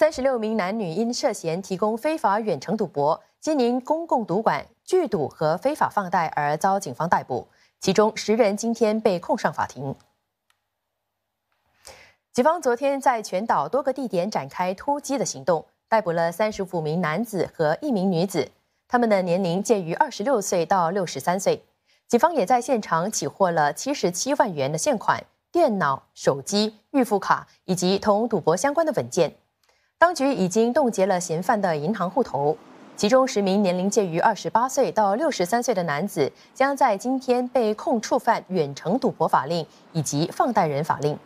三十六名男女因涉嫌提供非法远程赌博、经营公共赌馆、聚赌和非法放贷而遭警方逮捕，其中十人今天被控上法庭。警方昨天在全岛多个地点展开突击的行动，逮捕了三十五名男子和一名女子，他们的年龄介于二十六岁到六十三岁。警方也在现场起获了七十七万元的现款、电脑、手机、预付卡以及同赌博相关的文件。当局已经冻结了嫌犯的银行户头，其中十名年龄介于二十八岁到六十三岁的男子将在今天被控触犯远程赌博法令以及放贷人法令。